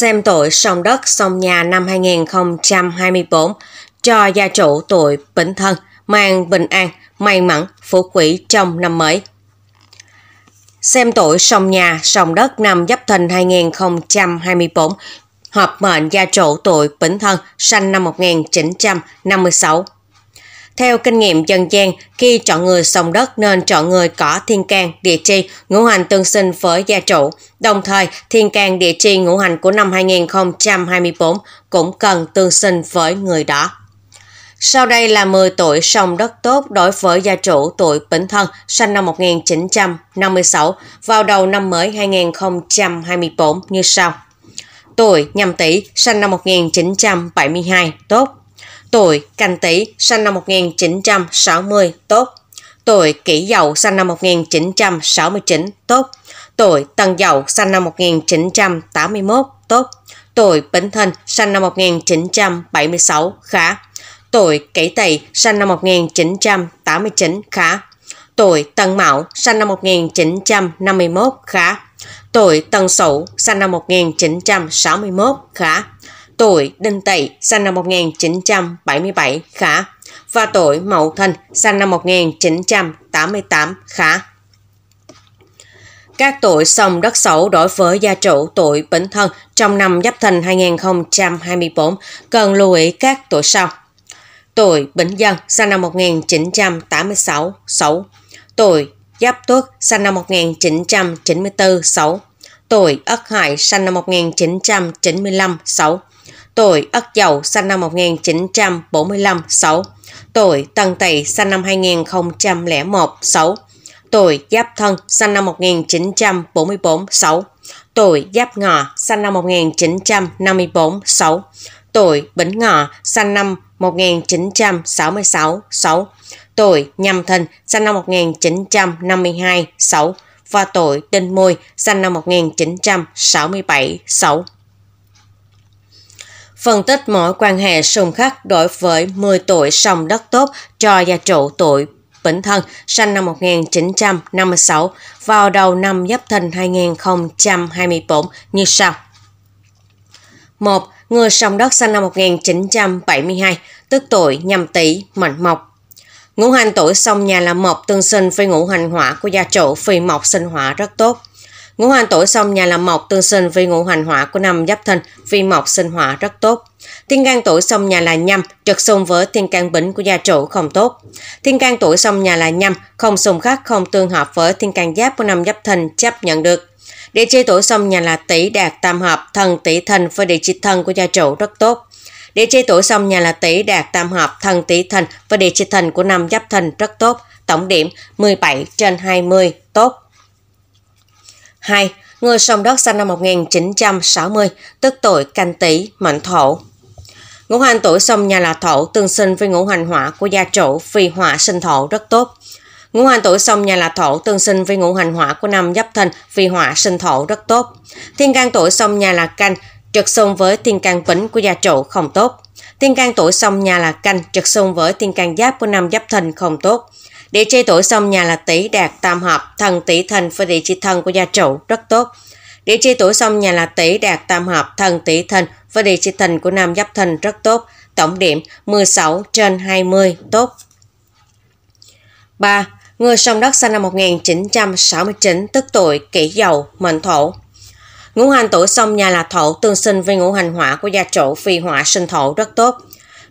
xem tội sông đất sông nhà năm 2024 cho gia chủ tuổi Bính Thân mang bình an, may mắn, phú quý trong năm mới. Xem tuổi sông nhà, sông đất năm Giáp Thìn 2024, hợp mệnh gia chủ tuổi Bính Thân, sinh năm 1956. Theo kinh nghiệm dân gian, khi chọn người sòng đất nên chọn người có thiên can, địa chi, ngũ hành tương sinh với gia chủ. Đồng thời, thiên can địa chi ngũ hành của năm 2024 cũng cần tương sinh với người đó. Sau đây là 10 tuổi sòng đất tốt đối với gia chủ tuổi Bính Thân, sinh năm 1956, vào đầu năm mới 2024 như sau. Tuổi Nhâm Tý, sinh năm 1972, tốt. Tuổi Canh Tý sinh năm 1960 tốt. Tuổi Kỷ Dậu sinh năm 1969 tốt. Tuổi Tân Dậu sinh năm 1981 tốt. Tuổi Bính thân sinh năm 1976 khá. Tuổi Kỷ Tỵ sinh năm 1989 khá. Tuổi Tân Mão sinh năm 1951 khá. Tuổi Tân Sửu sinh năm 1961 khá tuổi Đinh Tỵ sinh năm 1977 khả và tuổi Mậu Thân sinh năm 1988 khả. Các tuổi sông đất xấu đối với gia chủ tuổi Bính Thân trong năm Giáp Thìn 2024 cần lưu ý các tuổi sau. Tuổi Bính Dân sinh năm 1986 xấu Tuổi Giáp Tuất sinh năm 1994 xấu Tuổi Ất Hợi sinh năm 1995 6. Tuổi Ất Dậu sinh năm 1945 6. Tuổi Tân Tỵ sinh năm 2001 6. Tuổi Giáp Thân sinh năm 1944 6. Tuổi Giáp Ngọ sinh năm 1954 6. Tuổi Bính Ngọ sinh năm 1966 6. Tuổi Nhâm Thìn sinh năm 1952 6 và tội đinh môi, sinh năm 1967-6. Phân tích mối quan hệ sùng khắc đối với 10 tuổi sòng đất tốt cho gia trụ tuổi Vĩnh Thân, sinh năm 1956, vào đầu năm Giáp Thìn 2024 như sau. 1. Người sòng đất sinh năm 1972, tức tuổi nhâm tỵ, mệnh mộc, Ngũ hành tuổi xong nhà là mộc tương sinh với ngũ hành hỏa của gia chủ vì mộc sinh hỏa rất tốt. Ngũ hành tuổi xong nhà là mộc tương sinh với ngũ hành hỏa của năm giáp thìn vì mộc sinh hỏa rất tốt. Thiên can tuổi xong nhà là nhâm, trực xung với thiên can bính của gia chủ không tốt. Thiên can tuổi xong nhà là nhâm, không xung khắc, không tương hợp với thiên can giáp của năm giáp thìn chấp nhận được. Địa chi tuổi xong nhà là tỷ đạt tam hợp, thần tỷ thần với địa chi thân của gia chủ rất tốt. Địa chi tuổi song nhà là tỷ đạt tam hợp thân tỷ thần và địa chi thần của năm giáp thần rất tốt, tổng điểm 17 trên 20 tốt. 2. Người sông đất sinh năm 1960, tức tuổi canh tỷ mệnh thổ, Ngũ hành tuổi sông nhà là thổ tương sinh với ngũ hành hỏa của gia chủ vì hỏa sinh thổ rất tốt. Ngũ hành tuổi sông nhà là thổ tương sinh với ngũ hành hỏa của năm giáp thìn vì hỏa sinh thổ rất tốt. Thiên can tuổi sông nhà là canh trượt xung với thiên can vĩnh của gia chủ không tốt. Thiên can tuổi sông nhà là canh trượt xung với thiên can giáp của năm giáp thìn không tốt. Địa chi tuổi sông nhà là tỷ đạt tam hợp, thần tỷ thần với địa chi thân của gia chủ rất tốt. Địa chi tuổi sông nhà là tỷ đạt tam hợp, thần tỷ thần với địa chi thần của nam giáp thần rất tốt. Tổng điểm 16 trên 20 tốt. 3. Người sông đất sinh năm 1969, tức tuổi kỷ dậu, mệnh thổ, Ngũ hành tuổi sông nhà là thổ tương sinh với ngũ hành hỏa của gia chủ vì hỏa sinh thổ rất tốt.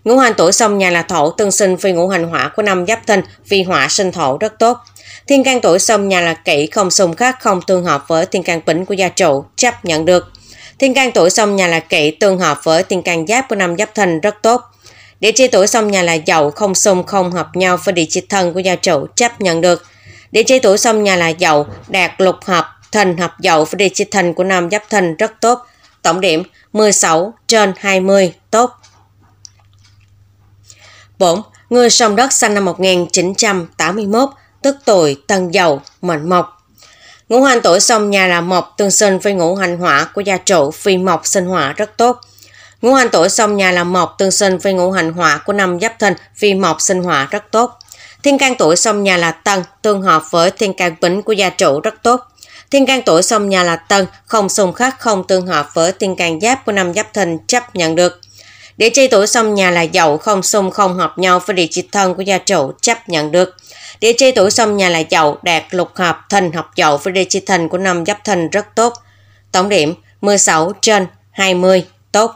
Ngũ hành tuổi sông nhà là thổ tương sinh với ngũ hành hỏa của năm giáp thìn vì hỏa sinh thổ rất tốt. Thiên can tuổi sông nhà là kỷ không xung khắc không tương hợp với thiên can bính của gia chủ, chấp nhận được. Thiên can tuổi sông nhà là kỷ tương hợp với thiên can giáp của năm giáp thìn rất tốt. Địa chi tuổi sông nhà là dậu không xung không hợp nhau với địa chi thân của gia chủ, chấp nhận được. Địa chi tuổi sông nhà là dậu đạt lục hợp Thìn hợp dậu và Prediction của năm Giáp Thìn rất tốt, tổng điểm 16 trên 20 tốt. 4. Người sông đất sinh năm 1981, tức tuổi Tân Dậu, Mệnh Mộc. Ngũ hành tuổi sông nhà là Mộc tương sinh với ngũ hành hỏa của gia chủ phi Mộc sinh hỏa rất tốt. Ngũ hành tuổi sông nhà là Mộc tương sinh với ngũ hành hỏa của năm Giáp Thìn phi Mộc sinh hỏa rất tốt. Thiên can tuổi sông nhà là Tân tương hợp với thiên can bính của gia chủ rất tốt. Thiên can tuổi sông nhà là Tân, không xung khắc không tương hợp với thiên can giáp của năm giáp thìn chấp nhận được. Địa chi tuổi sông nhà là dậu không xung không hợp nhau với địa chi thân của gia chủ chấp nhận được. Địa chi tuổi sông nhà là dậu đạt lục hợp thìn hợp dậu với địa chi thìn của năm giáp thìn rất tốt. Tổng điểm 16 trên 20 tốt.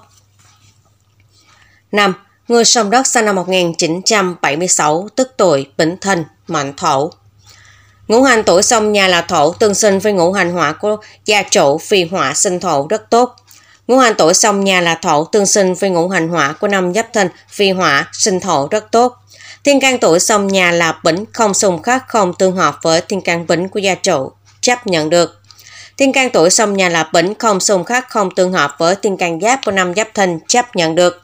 5. Người sông đất sinh năm 1976, tức tuổi Bính Thìn, Mệnh Thổ. Ngũ hành tuổi xong nhà là thổ tương sinh với ngũ hành hỏa của gia chủ vì hỏa sinh thổ rất tốt. Ngũ hành tuổi xong nhà là thổ tương sinh với ngũ hành hỏa của năm giáp thân vì hỏa sinh thổ rất tốt. Thiên can tuổi xong nhà là bỉnh không xung khắc không tương hợp với thiên can bỉnh của gia chủ chấp nhận được. Thiên can tuổi xong nhà là bỉnh không xung khắc không tương hợp với thiên can giáp của năm giáp thân chấp nhận được.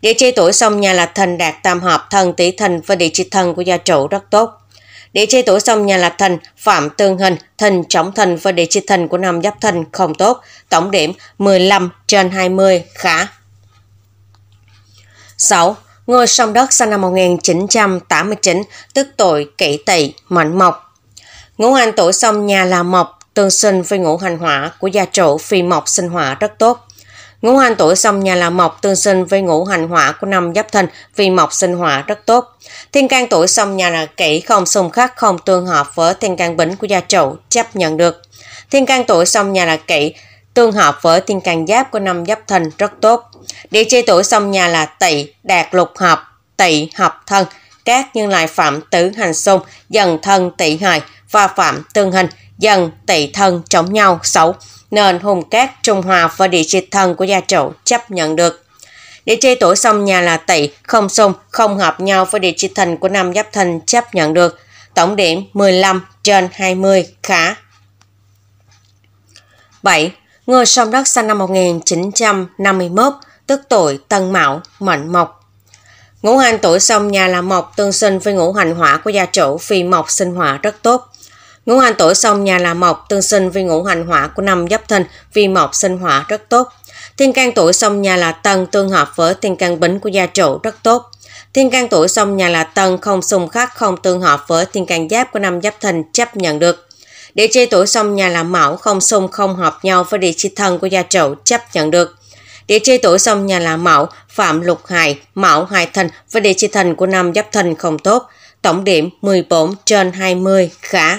Địa chi tuổi xong nhà là thìn đạt tam hợp thân tỷ thìn và địa chi thân của gia chủ rất tốt để chi tuổi xong nhà lạp thần, phạm tương hình, thần trọng thần và để chi thần của năm giáp thần không tốt. Tổng điểm 15 trên 20 khá 6. Ngôi sông đất sinh năm 1989, tức tội kỷ tỵ, mạnh mộc. Ngũ hành tuổi xong nhà là mộc, tương sinh với ngũ hành hỏa của gia chủ phi mộc sinh hỏa rất tốt. Ngũ hành tuổi sông nhà là mộc tương sinh với ngũ hành hỏa của năm giáp thân vì mộc sinh hỏa rất tốt. Thiên can tuổi sông nhà là kỹ không xung khắc không tương hợp với thiên can bính của gia chủ chấp nhận được. Thiên can tuổi sông nhà là kỹ tương hợp với thiên can giáp của năm giáp thân rất tốt. Địa chi tuổi sông nhà là tỵ đạt lục hợp tỵ hợp thân các nhưng lại phạm tử hành xung dần thân tỵ hài và phạm tương hình dần tỵ thân chống nhau xấu nên hùng cát trung hòa và địa chỉ thân của gia chủ chấp nhận được. Địa chi tuổi sông nhà là tỵ, không xung, không hợp nhau với địa chi thìn của năm giáp thìn chấp nhận được. Tổng điểm 15 trên 20 khá. 7. Người sông đất sinh năm 1951, tức tuổi Tân Mão, Mệnh Mộc. Ngũ hành tuổi sông nhà là mộc tương sinh với ngũ hành hỏa của gia chủ vì mộc sinh hỏa rất tốt. Ngũ hành tuổi sông nhà là mộc, tương sinh vì ngũ hành hỏa của năm giáp thìn, vì mộc sinh hỏa rất tốt. Thiên can tuổi sông nhà là tân, tương hợp với thiên can bính của gia chủ rất tốt. Thiên can tuổi sông nhà là tân, không xung khắc, không tương hợp với thiên can giáp của năm giáp thìn chấp nhận được. Địa chi tuổi sông nhà là mão, không xung, không hợp nhau với địa chi thân của gia chủ chấp nhận được. Địa chi tuổi sông nhà là mão, phạm lục hài mão hài thìn với địa chi thìn của năm giáp thìn không tốt. Tổng điểm 14 trên 20 khả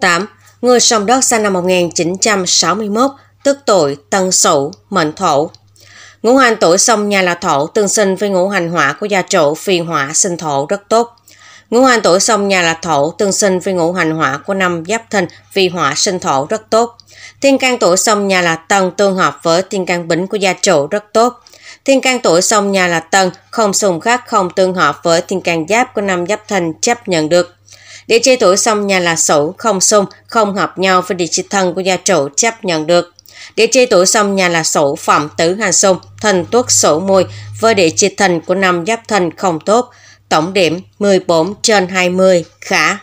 8. Người sông đất sinh năm 1961, tức tuổi Tân Sửu, mệnh Thổ. Ngũ hành tuổi sông nhà là Thổ, tương sinh với ngũ hành hỏa của gia chủ phiền hỏa sinh Thổ rất tốt. Ngũ hành tuổi sông nhà là Thổ, tương sinh với ngũ hành hỏa của năm Giáp Thìn, vì hỏa sinh Thổ rất tốt. Thiên can tuổi sông nhà là Tân tương hợp với thiên can bính của gia chủ rất tốt. Thiên can tuổi sông nhà là Tân, không xung khắc, không tương hợp với thiên can giáp của năm Giáp Thìn chấp nhận được. Để chế tuổi xong nhà là sổ, không xung, không hợp nhau với địa chỉ thân của gia chủ chấp nhận được. để chi tuổi xong nhà là sổ phẩm tử hành xung, thần tuất sổ mùi với địa chi thần của năm giáp thần không tốt. Tổng điểm 14 trên 20, khả.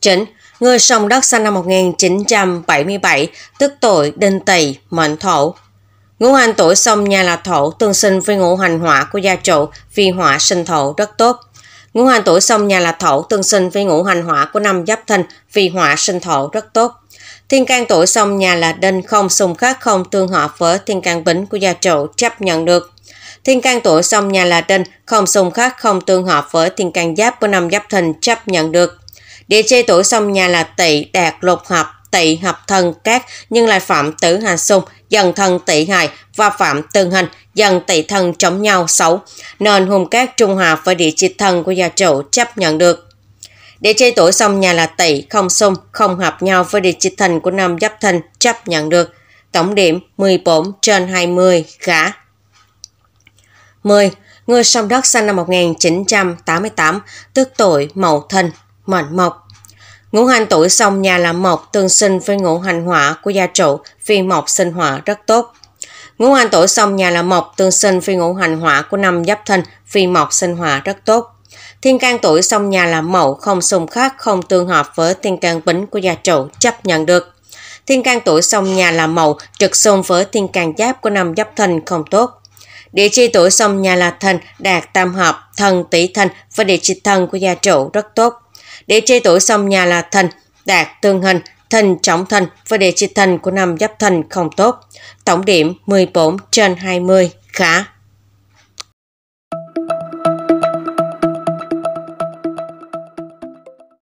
Chính, người sông đất sinh năm 1977, tức tuổi đinh tỵ mệnh thổ. Ngũ hành tuổi xong nhà là thổ tương sinh với ngũ hành hỏa của gia chủ vì hỏa sinh thổ rất tốt. Ngũ hành tuổi sông nhà là thổ tương sinh với ngũ hành hỏa của năm giáp thìn vì hỏa sinh thổ rất tốt. Thiên can tuổi sông nhà là đinh không xung khắc không tương hợp với thiên can bính của gia trụ chấp nhận được. Thiên can tuổi sông nhà là đinh không xung khắc không tương hợp với thiên can giáp của năm giáp thìn chấp nhận được. Địa chi tuổi sông nhà là tỵ đạt lục hợp tỵ hợp thần cát nhưng lại phạm tử hành xung dần thân tị hại và phạm tương hình dần tỷ thân chống nhau xấu, nên hùng các trung hòa với địa chi thân của gia chủ chấp nhận được. Địa chi tuổi sông nhà là tỷ, không xung, không hợp nhau với địa chi thân của năm giáp thân chấp nhận được. Tổng điểm 14 trên 20 khả. 10. Người sông đất sinh năm 1988, tức tuổi Mậu Thìn, mệnh mộc, Ngũ hành tuổi xong nhà là mộc tương sinh với ngũ hành hỏa của gia chủ vì mộc sinh hỏa rất tốt. Ngũ hành tuổi xong nhà là mộc tương sinh với ngũ hành hỏa của năm giáp thìn vì mộc sinh hỏa rất tốt. Thiên can tuổi xong nhà là mậu không xung khắc không tương hợp với thiên can bính của gia chủ chấp nhận được. Thiên can tuổi xong nhà là mậu trực xung với thiên can giáp của năm giáp thìn không tốt. Địa chi tuổi xong nhà là thân đạt tam hợp thần tỷ thân và địa chi thần của gia chủ rất tốt. Để chê tuổi xong nhà là thần, đạt tương hình, thần trọng thần và để chi thần của năm giáp thần không tốt. Tổng điểm 14 trên 20 khá.